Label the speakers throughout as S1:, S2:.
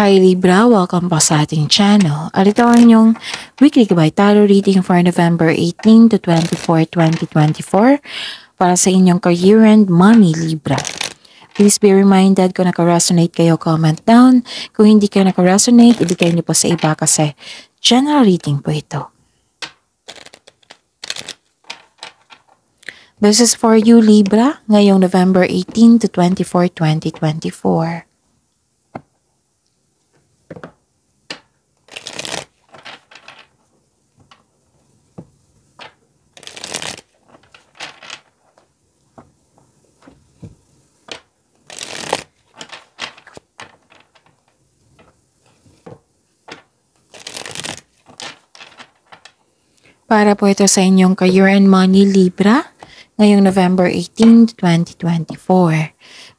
S1: Hi Libra, welcome po sa ating channel. At ito ang inyong weekly Gabay Tarot reading for November 18 to 24, 2024 para sa inyong career and money Libra. Please be reminded kung naka-resonate kayo, comment down. Kung hindi kayo naka-resonate, ibigay niyo po sa iba kasi general reading po ito. This is for you Libra ngayong November 18 to 24, 2024. Para po ito sa inyong Career and Money Libra ngayong November 18, 2024.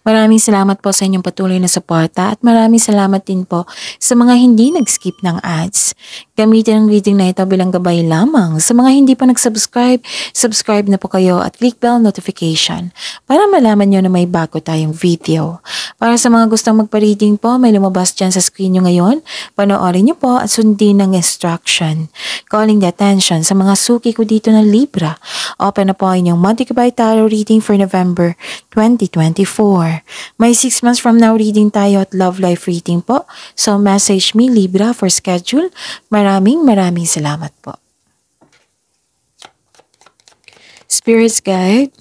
S1: Maraming salamat po sa inyong patuloy na suporta at maraming salamat din po sa mga hindi nag-skip ng ads. Gamitin ang reading na ito bilang gabay lamang. Sa mga hindi pa nag-subscribe, subscribe na po kayo at click bell notification para malaman nyo na may bago tayong video. Para sa mga gustong magpa-reading po, may lumabas dyan sa screen nyo ngayon. Panoorin nyo po at sundin ang instruction. Calling the attention sa mga suki ko dito ng Libra. Open na po inyong Monthly Tarot reading for November 2024 more. May 6 months from now reading tayo at Love Life Reading po. So message me Libra for schedule. Maraming maraming salamat po. Spirits Guide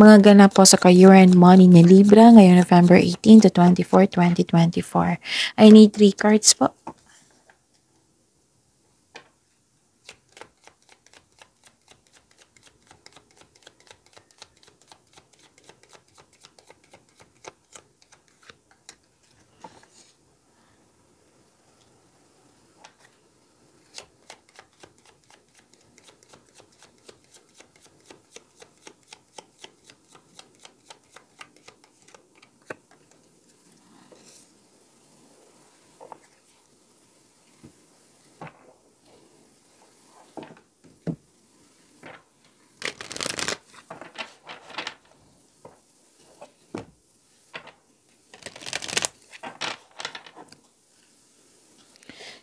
S1: mga ganap po sa career and money ni Libra ngayong November 18 to 24, 2024. I need 3 cards po.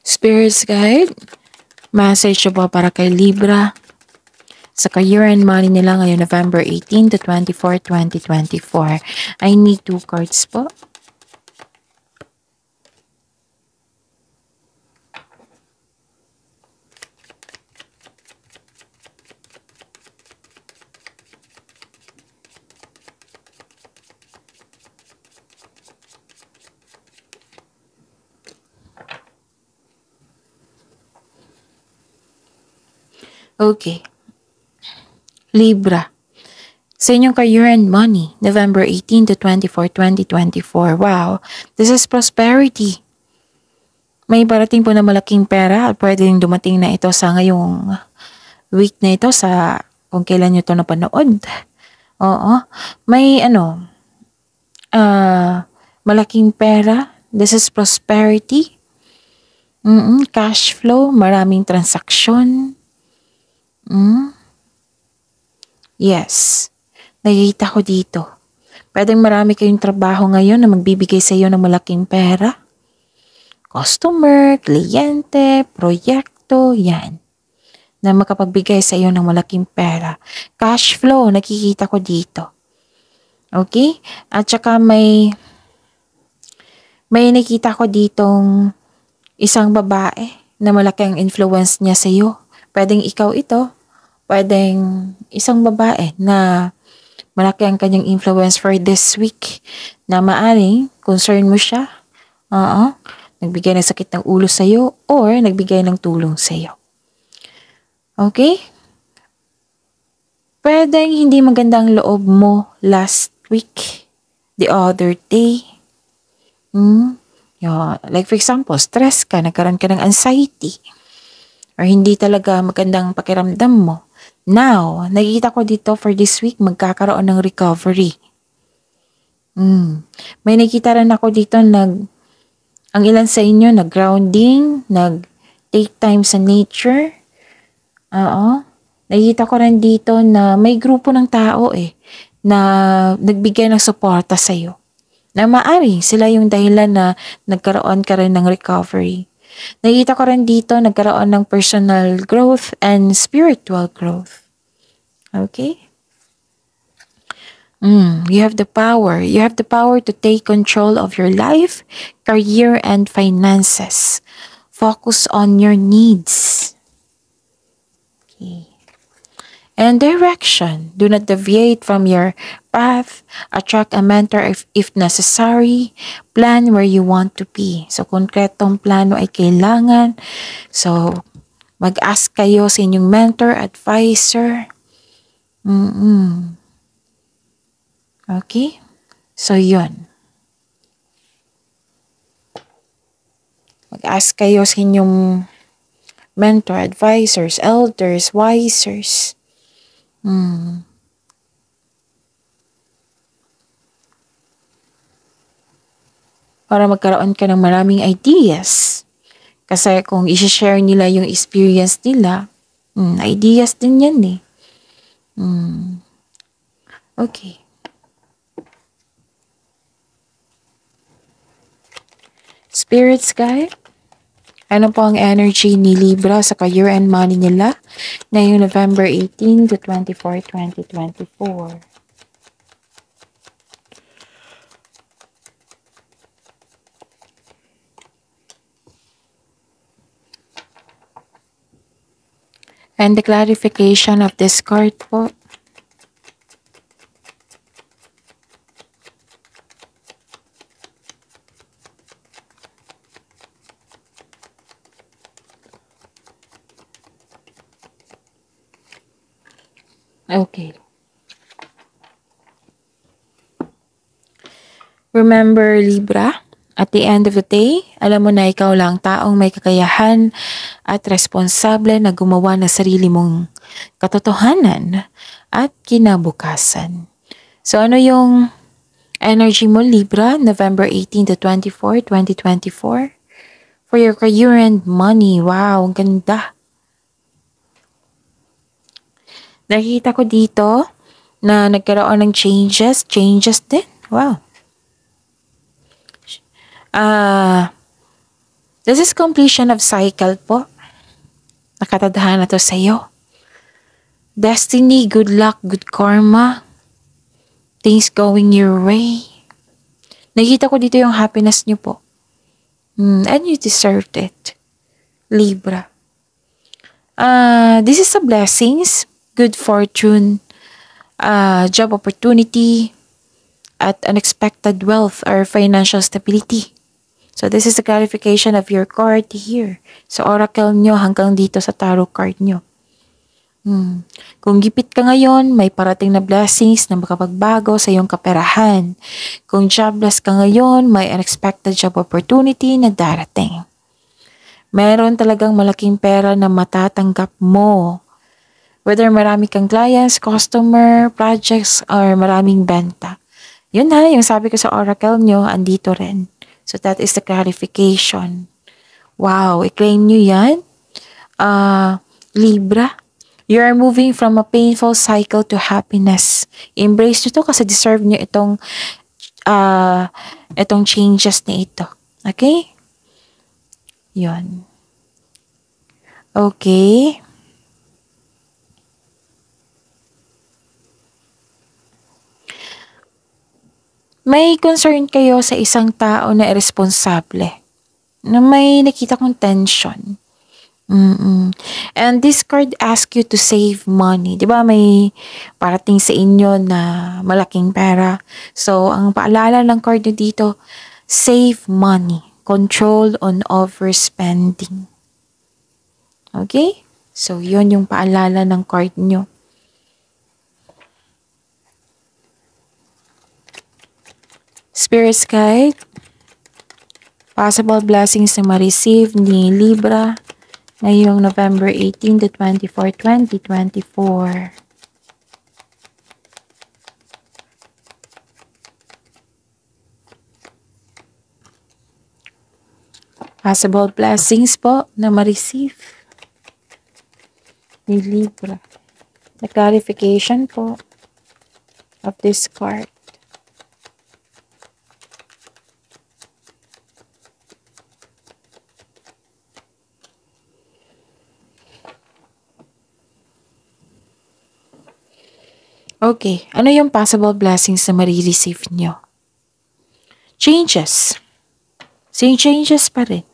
S1: Spirits Guide, message po para kay Libra sa year and money nila ngayon November 18 to 24, 2024. I need two cards po. Okay. Libra. Sa inyong career and money, November 18 to 24, 2024. Wow, this is prosperity. May parating po na malaking pera at pwedeng dumating na ito sa ngayong week na ito sa kung kailan nyo ito napanood. Oo, may ano, uh, malaking pera. This is prosperity. Mm-mm, cash flow, maraming transaksyon. Hmm? Yes. Nakikita ko dito. Pwedeng marami kayong trabaho ngayon na magbibigay sa iyo ng malaking pera. Customer, kliyente, proyekto, yan. Na makapagbigay sa iyo ng malaking pera. Cash flow, nakikita ko dito. Okay? At saka may may nakita ko ditong isang babae na malaki ang influence niya sa iyo. Pwedeng ikaw ito pwedeng isang babae na malaki ang kanyang influence for this week na maaring concern mo siya. Oo. Uh-uh, nagbigay ng sakit ng ulo sa iyo or nagbigay ng tulong sa iyo. Okay? Pwedeng hindi magandang loob mo last week, the other day. Hmm? Yeah. Like for example, stress ka, nagkaroon ka ng anxiety. Or hindi talaga magandang pakiramdam mo. Now, nakikita ko dito for this week, magkakaroon ng recovery. Mm. May nakita rin ako dito, nag, ang ilan sa inyo, nag-grounding, nag-take time sa nature. Oo. Nakita ko rin dito na may grupo ng tao eh, na nagbigay ng suporta sa'yo. Na maaring sila yung dahilan na nagkaroon ka rin ng recovery. Nakita ko rin dito, nagkaroon ng personal growth and spiritual growth. Okay? Mm, you have the power. You have the power to take control of your life, career, and finances. Focus on your needs. Okay and direction. Do not deviate from your path. Attract a mentor if, if necessary. Plan where you want to be. So, konkretong plano ay kailangan. So, mag-ask kayo sa inyong mentor, advisor. Mm -mm. Okay? So, yun. Mag-ask kayo sa inyong mentor, advisors, elders, wisers Mm. Para magkaroon ka ng maraming ideas. Kasi kung isi-share nila yung experience nila, mm, ideas din yan eh. Mm. Okay. Spirits guide? Ano po ang energy ni Libra sa year and money nila ngayong November 18 to 24, 2024? And the clarification of this card po Okay. Remember, Libra, at the end of the day, alam mo na ikaw lang taong may kakayahan at responsable na gumawa ng sarili mong katotohanan at kinabukasan. So ano yung energy mo, Libra, November 18 to 24, 2024? For your career and money, wow, ang ganda. nakita ko dito na nagkaroon ng changes. Changes din. Wow. Uh, this is completion of cycle po. Nakatadhana to sa'yo. Destiny, good luck, good karma. Things going your way. Nakita ko dito yung happiness niyo po. Mm, and you deserved it. Libra. Uh, this is a blessings good fortune, uh, job opportunity, at unexpected wealth or financial stability. So, this is the clarification of your card here. so, oracle nyo hanggang dito sa tarot card nyo. Hmm. Kung gipit ka ngayon, may parating na blessings na makapagbago sa iyong kaperahan. Kung jobless ka ngayon, may unexpected job opportunity na darating. Meron talagang malaking pera na matatanggap mo Whether marami kang clients, customer, projects, or maraming benta. Yun ha, yung sabi ko sa oracle nyo, andito rin. So that is the clarification. Wow, i-claim nyo yan. Uh, Libra, you are moving from a painful cycle to happiness. Embrace nyo to kasi deserve nyo itong, uh, itong changes na ito. Okay? Yun. Okay. May concern kayo sa isang tao na irresponsable, na may nakita kong tension. Mm-mm. And this card ask you to save money. ba diba, may parating sa inyo na malaking pera. So, ang paalala ng card nyo dito, save money. Control on overspending. Okay? So, yon yung paalala ng card nyo. Spirit's Guide, possible blessings na ma-receive ni Libra ngayong November 18 to 24, 2024. Possible blessings po na ma-receive ni Libra. The clarification po of this card. Okay, ano yung possible blessings na marireceive nyo? Changes. Same changes pa rin.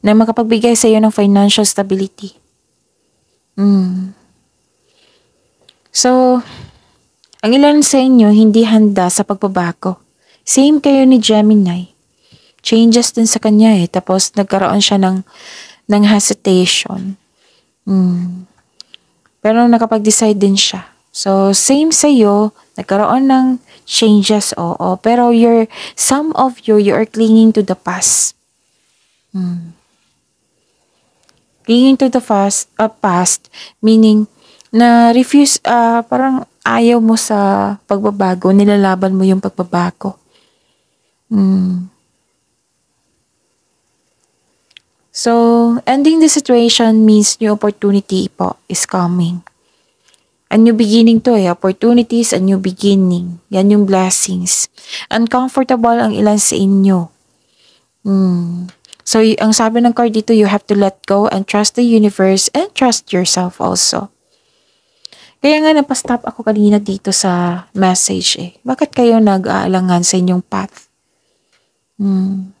S1: Na makapagbigay sa iyo ng financial stability. Mm. So, ang ilan sa inyo hindi handa sa pagbabago. Same kayo ni Gemini. Changes din sa kanya eh. Tapos nagkaroon siya ng, ng hesitation. Mm. Pero nakapag-decide din siya So, same sa iyo, nagkaroon ng changes, oo. Pero you're, some of you, you are clinging to the past. Hmm. Clinging to the past, uh, past meaning na refuse, uh, parang ayaw mo sa pagbabago, nilalaban mo yung pagbabago. Hmm. So, ending the situation means new opportunity po is coming. A new beginning to eh. Opportunities, a new beginning. Yan yung blessings. Uncomfortable ang ilan sa inyo. Hmm. So, ang sabi ng card dito, you have to let go and trust the universe and trust yourself also. Kaya nga napastop ako kanina dito sa message eh. Bakit kayo nag-aalangan sa inyong path? Hmm.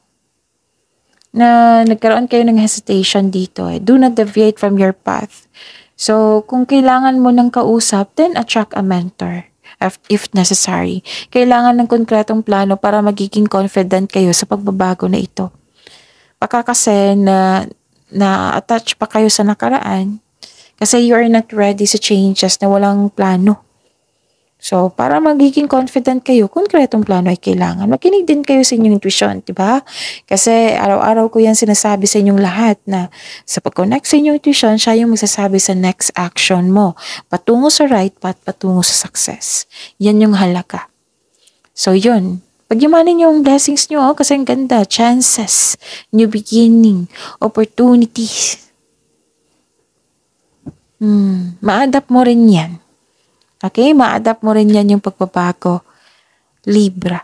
S1: Na nagkaroon kayo ng hesitation dito eh. Do not deviate from your path. So, kung kailangan mo ng kausap, then attract a mentor if necessary. Kailangan ng konkretong plano para magiging confident kayo sa pagbabago na ito. Baka kasi na, na-attach pa kayo sa nakaraan kasi you are not ready sa changes na walang plano. So, para magiging confident kayo, konkretong plano ay kailangan. Makinig din kayo sa inyong intuition, di ba? Kasi araw-araw ko yan sinasabi sa inyong lahat na sa pag-connect sa inyong intuition, siya yung magsasabi sa next action mo. Patungo sa right path, patungo sa success. Yan yung halaga. So, yun. Pagyamanin yung blessings nyo, oh, kasi ang ganda. Chances, new beginning, opportunities. Hmm, ma-adapt mo rin yan Okay? Ma-adapt mo rin yan yung pagbabago. Libra.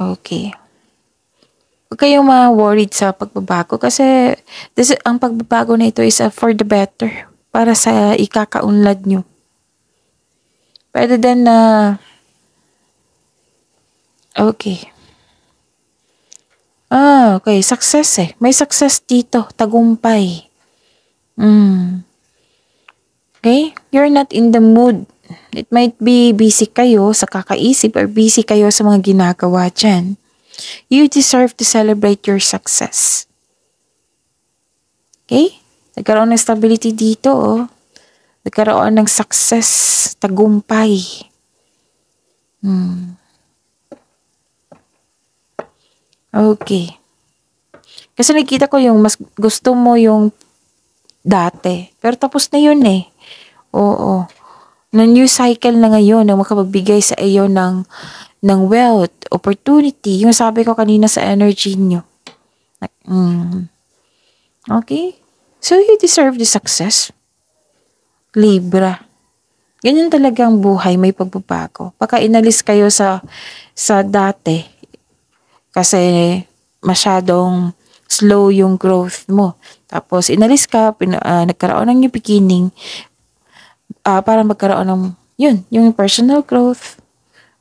S1: Okay. Huwag kayong ma-worried sa pagbabago kasi this, ang pagbabago na ito is uh, for the better para sa ikakaunlad nyo. Pwede din na uh, okay. Ah, okay. Success eh. May success dito. Tagumpay. Mm. Okay? You're not in the mood. It might be busy kayo sa kakaisip or busy kayo sa mga ginagawa dyan. You deserve to celebrate your success. Okay? Nagkaroon ng stability dito, oh. Nagkaroon ng success, tagumpay. Hmm. Okay. Kasi nakita ko yung mas gusto mo yung dati. Pero tapos na yun eh. Oo. Na new cycle na ngayon na makapagbigay sa iyo ng, ng wealth, opportunity. Yung sabi ko kanina sa energy nyo. Mm. Okay? So, you deserve the success. Libra. Ganyan talaga ang buhay, may pagbabago. Pagka inalis kayo sa, sa dati, kasi masyadong slow yung growth mo. Tapos, inalis ka, pin, uh, ah, nagkaroon ng new beginning, uh, para magkaroon ng, yun, yung personal growth,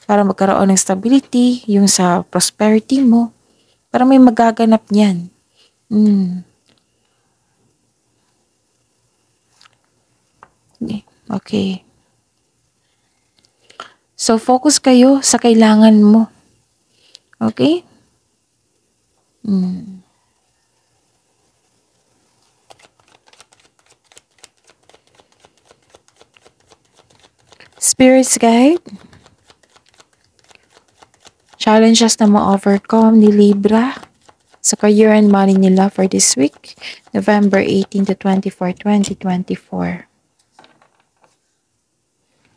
S1: para magkaroon ng stability, yung sa prosperity mo, para may magaganap niyan. Mm. Okay. So, focus kayo sa kailangan mo. Okay? Mm. Spirit's Guide. Challenges na ma-overcome ni Libra sa career and money nila for this week, November 18 to 24, 2024.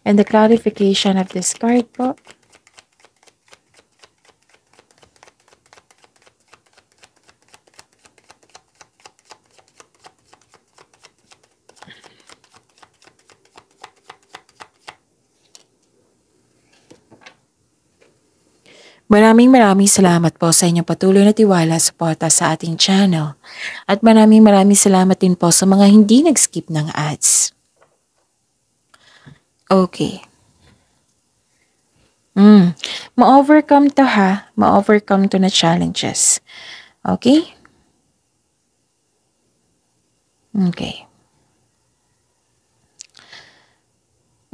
S1: And the clarification of this card po. Maraming maraming salamat po sa inyong patuloy na tiwala sa suporta sa ating channel. At maraming maraming salamat din po sa mga hindi nag-skip ng ads. Okay. Mm. Ma-overcome to ha. Ma-overcome to na challenges. Okay? Okay.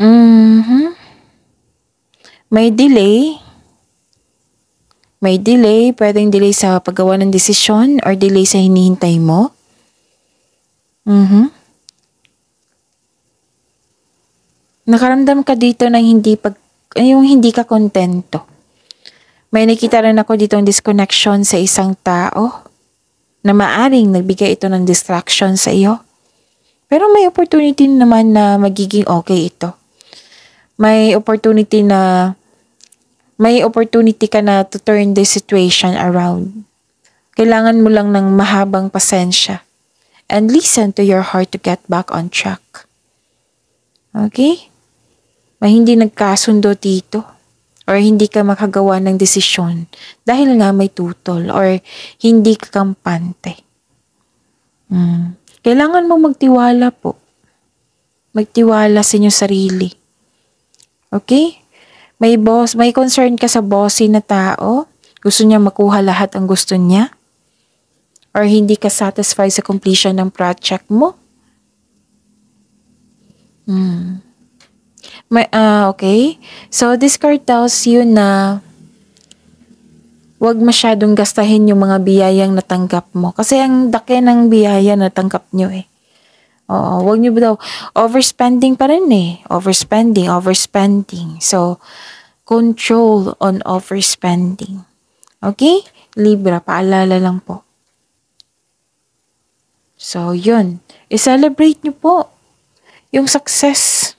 S1: Mm-hmm. May delay. May delay, pwedeng delay sa paggawa ng desisyon or delay sa hinihintay mo. Mm-hmm. Nakaramdam ka dito ng hindi pag, yung hindi ka kontento. May nakita rin ako dito ditong disconnection sa isang tao na maaring nagbigay ito ng distraction sa iyo. Pero may opportunity naman na magiging okay ito. May opportunity na may opportunity ka na to turn the situation around. Kailangan mo lang ng mahabang pasensya and listen to your heart to get back on track. Okay? May hindi nagkasundo dito or hindi ka makagawa ng desisyon dahil nga may tutol or hindi ka kampante. Hmm. Kailangan mo magtiwala po. Magtiwala sa inyong sarili. Okay? May boss, may concern ka sa bossy na tao? Gusto niya makuha lahat ang gusto niya? Or hindi ka satisfied sa completion ng project mo? Hmm. May, uh, okay. So, this card tells you na huwag masyadong gastahin yung mga biyayang natanggap mo. Kasi ang dake ng biyaya natanggap nyo eh. Oo, wag niyo daw. Overspending pa rin eh. Overspending, overspending. So, control on overspending. Okay? Libra, paalala lang po. So, yun. I-celebrate niyo po yung success.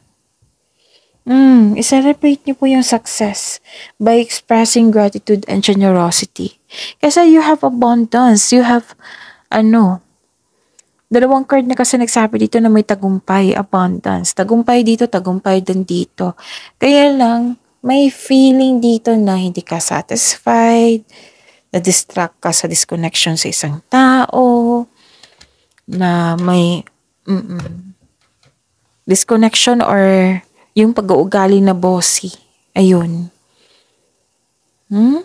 S1: Mm, i-celebrate niyo po yung success by expressing gratitude and generosity. Kasi you have abundance. You have, ano, Dalawang card na kasi nagsabi dito na may tagumpay, abundance. Tagumpay dito, tagumpay din dito. Kaya lang, may feeling dito na hindi ka satisfied, na-distract ka sa disconnection sa isang tao, na may mm -mm, disconnection or yung pag-uugali na bossy. Ayun. Hmm?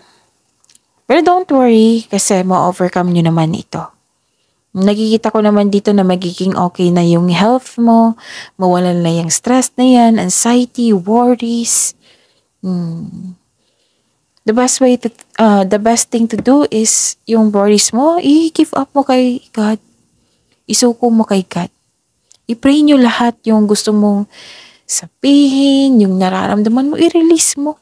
S1: Pero don't worry kasi ma-overcome nyo naman ito nagkikita ko naman dito na magiging okay na yung health mo, mawalan na yung stress na yan, anxiety, worries. Hmm. The best way to, uh, the best thing to do is yung worries mo, i-give up mo kay God. Isuko mo kay God. I-pray nyo lahat yung gusto mong sabihin, yung nararamdaman mo, i-release mo.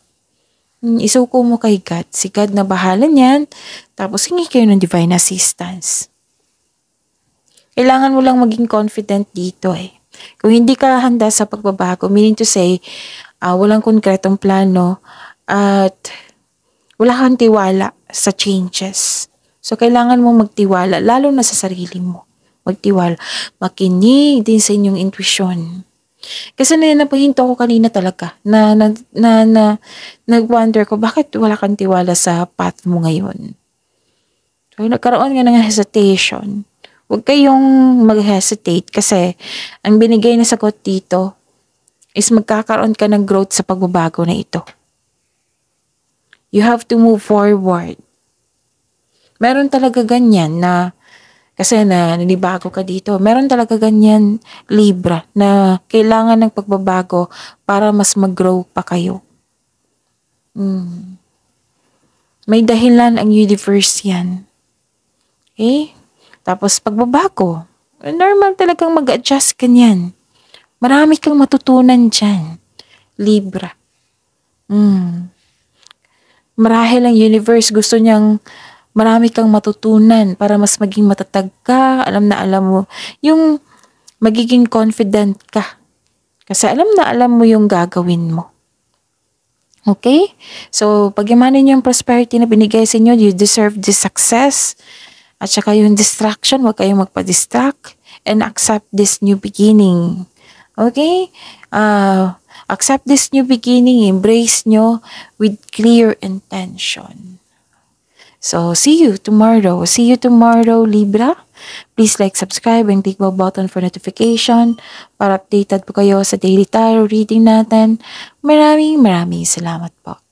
S1: Hmm, isuko mo kay God. Si God na bahala niyan. Tapos hingi kayo ng divine assistance. Kailangan mo lang maging confident dito eh. Kung hindi ka handa sa pagbabago, meaning to say, uh, walang konkretong plano at wala kang tiwala sa changes. So, kailangan mo magtiwala, lalo na sa sarili mo. Magtiwala. Makinig din sa inyong intuition. Kasi na napahinto ko kanina talaga na, na, na, na nag-wonder ko bakit wala kang tiwala sa path mo ngayon. So, nagkaroon nga ng hesitation. Huwag kayong mag-hesitate kasi ang binigay na sagot dito is magkakaroon ka ng growth sa pagbabago na ito. You have to move forward. Meron talaga ganyan na kasi na nanibago ka dito. Meron talaga ganyan Libra na kailangan ng pagbabago para mas mag-grow pa kayo. Hmm. May dahilan ang universe yan. Okay? Eh, tapos pagbaba ko, eh, normal talagang mag-adjust kanyan. Marami kang matutunan dyan. Libra. Mm. Marahil ang universe gusto niyang marami kang matutunan para mas maging matatag ka. Alam na alam mo yung magiging confident ka. Kasi alam na alam mo yung gagawin mo. Okay? So, pagyamanin yung prosperity na binigay sa inyo. You deserve this success. At saka yung distraction, wag kayong magpa-distract and accept this new beginning. Okay? Uh, accept this new beginning, embrace nyo with clear intention. So, see you tomorrow. See you tomorrow, Libra. Please like, subscribe, and click the button for notification para updated po kayo sa daily tarot reading natin. Maraming maraming salamat po.